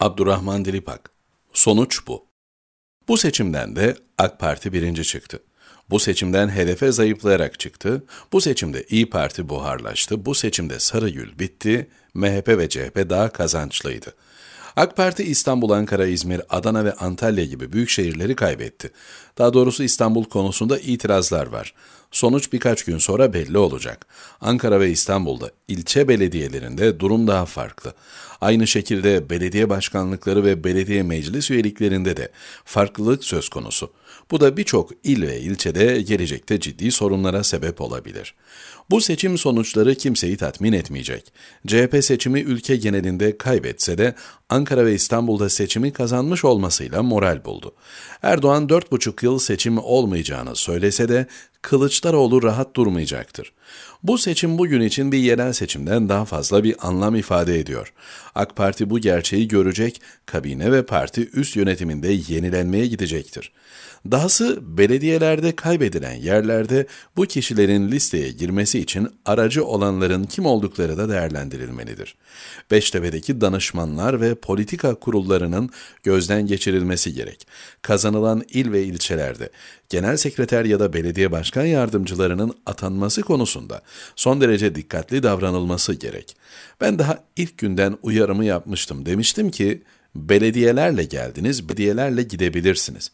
Abdurrahman Dilipak. Sonuç bu. Bu seçimden de AK Parti birinci çıktı. Bu seçimden hedefe zayıflayarak çıktı. Bu seçimde İyi Parti buharlaştı. Bu seçimde Sarı Sarıgül bitti. MHP ve CHP daha kazançlıydı. AK Parti İstanbul, Ankara, İzmir, Adana ve Antalya gibi büyük şehirleri kaybetti. Daha doğrusu İstanbul konusunda itirazlar var. Sonuç birkaç gün sonra belli olacak. Ankara ve İstanbul'da ilçe belediyelerinde durum daha farklı. Aynı şekilde belediye başkanlıkları ve belediye meclis üyeliklerinde de farklılık söz konusu. Bu da birçok il ve ilçede gelecekte ciddi sorunlara sebep olabilir. Bu seçim sonuçları kimseyi tatmin etmeyecek. CHP seçimi ülke genelinde kaybetse de Ankara ve İstanbul'da seçimi kazanmış olmasıyla moral buldu. Erdoğan 4,5 yıl seçim olmayacağını söylese de Kılıçdaroğlu rahat durmayacaktır. Bu seçim bugün için bir yerel seçimden daha fazla bir anlam ifade ediyor. AK Parti bu gerçeği görecek, kabine ve parti üst yönetiminde yenilenmeye gidecektir. Dahası belediyelerde kaybedilen yerlerde bu kişilerin listeye girmesi için aracı olanların kim oldukları da değerlendirilmelidir. Beştepe'deki danışmanlar ve politika kurullarının gözden geçirilmesi gerek. Kazanılan il ve ilçelerde genel sekreter ya da belediye başkan yardımcılarının atanması konusunda konusunda son derece dikkatli davranılması gerek. Ben daha ilk günden uyarımı yapmıştım. Demiştim ki belediyelerle geldiniz, belediyelerle gidebilirsiniz.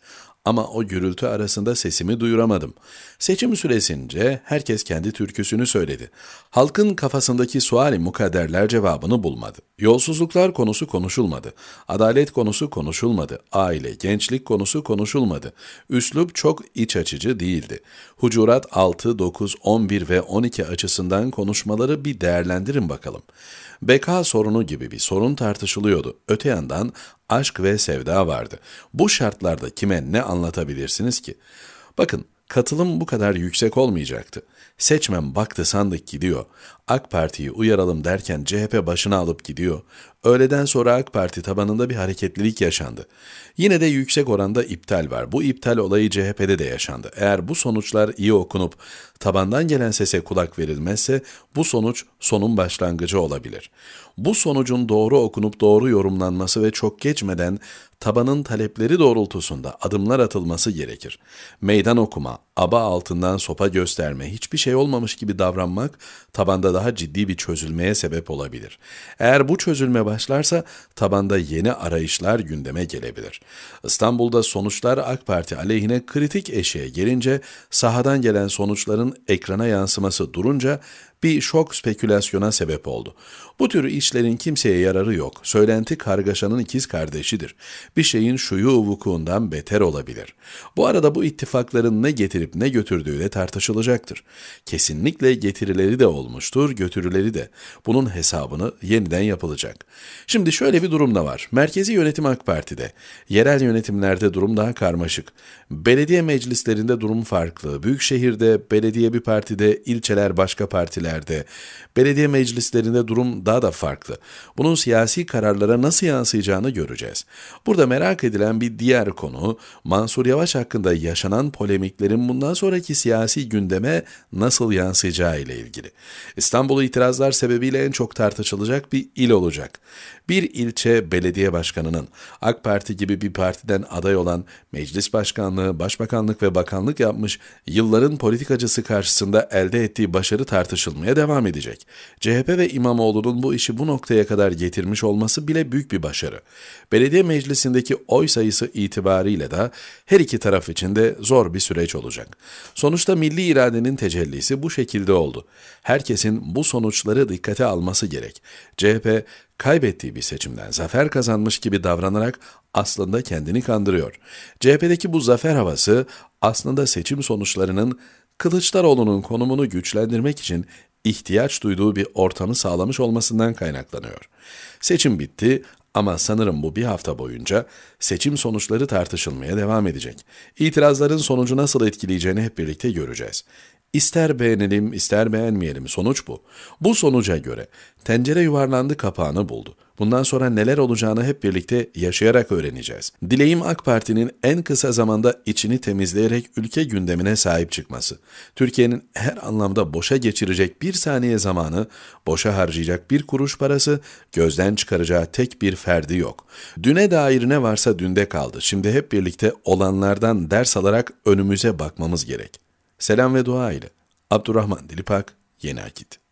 Ama o gürültü arasında sesimi duyuramadım. Seçim süresince herkes kendi türküsünü söyledi. Halkın kafasındaki suali mukadderler cevabını bulmadı. Yolsuzluklar konusu konuşulmadı. Adalet konusu konuşulmadı. Aile, gençlik konusu konuşulmadı. Üslup çok iç açıcı değildi. Hucurat 6, 9, 11 ve 12 açısından konuşmaları bir değerlendirin bakalım. Beka sorunu gibi bir sorun tartışılıyordu. Öte yandan aşk ve sevda vardı. Bu şartlarda kime ne anlatabilirsiniz ki? Bakın Katılım bu kadar yüksek olmayacaktı. Seçmen baktı sandık gidiyor. AK Parti'yi uyaralım derken CHP başına alıp gidiyor. Öğleden sonra AK Parti tabanında bir hareketlilik yaşandı. Yine de yüksek oranda iptal var. Bu iptal olayı CHP'de de yaşandı. Eğer bu sonuçlar iyi okunup tabandan gelen sese kulak verilmezse bu sonuç sonun başlangıcı olabilir. Bu sonucun doğru okunup doğru yorumlanması ve çok geçmeden tabanın talepleri doğrultusunda adımlar atılması gerekir. Meydan okuma, aba altından sopa gösterme, hiçbir şey olmamış gibi davranmak tabanda daha ciddi bir çözülmeye sebep olabilir. Eğer bu çözülme başlarsa tabanda yeni arayışlar gündeme gelebilir. İstanbul'da sonuçlar AK Parti aleyhine kritik eşiğe gelince sahadan gelen sonuçların ekrana yansıması durunca bir şok spekülasyona sebep oldu. Bu tür işlerin kimseye yararı yok. Söylenti kargaşanın ikiz kardeşidir. Bir şeyin şuyu vukuundan beter olabilir. Bu arada bu ittifakların ne getirip ne götürdüğü de tartışılacaktır. Kesinlikle getirileri de olmuştur, götürüleri de. Bunun hesabını yeniden yapılacak. Şimdi şöyle bir durum da var. Merkezi yönetim AK Parti'de. Yerel yönetimlerde durum daha karmaşık. Belediye meclislerinde durum farklı. Büyük şehirde belediye bir partide, ilçeler başka partiler mahallelerde, belediye meclislerinde durum daha da farklı. Bunun siyasi kararlara nasıl yansıyacağını göreceğiz. Burada merak edilen bir diğer konu Mansur Yavaş hakkında yaşanan polemiklerin bundan sonraki siyasi gündeme nasıl yansıyacağı ile ilgili. İstanbul'u itirazlar sebebiyle en çok tartışılacak bir il olacak. Bir ilçe belediye başkanının AK Parti gibi bir partiden aday olan meclis başkanlığı, başbakanlık ve bakanlık yapmış yılların politikacısı karşısında elde ettiği başarı tartışılmış olmaya devam edecek. CHP ve İmamoğlu'nun bu işi bu noktaya kadar getirmiş olması bile büyük bir başarı. Belediye meclisindeki oy sayısı itibariyle de her iki taraf için de zor bir süreç olacak. Sonuçta milli iradenin tecellisi bu şekilde oldu. Herkesin bu sonuçları dikkate alması gerek. CHP kaybettiği bir seçimden zafer kazanmış gibi davranarak aslında kendini kandırıyor. CHP'deki bu zafer havası aslında seçim sonuçlarının Kılıçdaroğlu'nun konumunu güçlendirmek için ihtiyaç duyduğu bir ortamı sağlamış olmasından kaynaklanıyor. Seçim bitti ama sanırım bu bir hafta boyunca seçim sonuçları tartışılmaya devam edecek. İtirazların sonucu nasıl etkileyeceğini hep birlikte göreceğiz. İster beğenelim ister beğenmeyelim sonuç bu. Bu sonuca göre tencere yuvarlandı kapağını buldu. Bundan sonra neler olacağını hep birlikte yaşayarak öğreneceğiz. Dileğim AK Parti'nin en kısa zamanda içini temizleyerek ülke gündemine sahip çıkması. Türkiye'nin her anlamda boşa geçirecek bir saniye zamanı, boşa harcayacak bir kuruş parası, gözden çıkaracağı tek bir ferdi yok. Düne dair ne varsa dünde kaldı. Şimdi hep birlikte olanlardan ders alarak önümüze bakmamız gerek. Selam ve dua ile Abdurrahman Dilipak, Yeni Akit.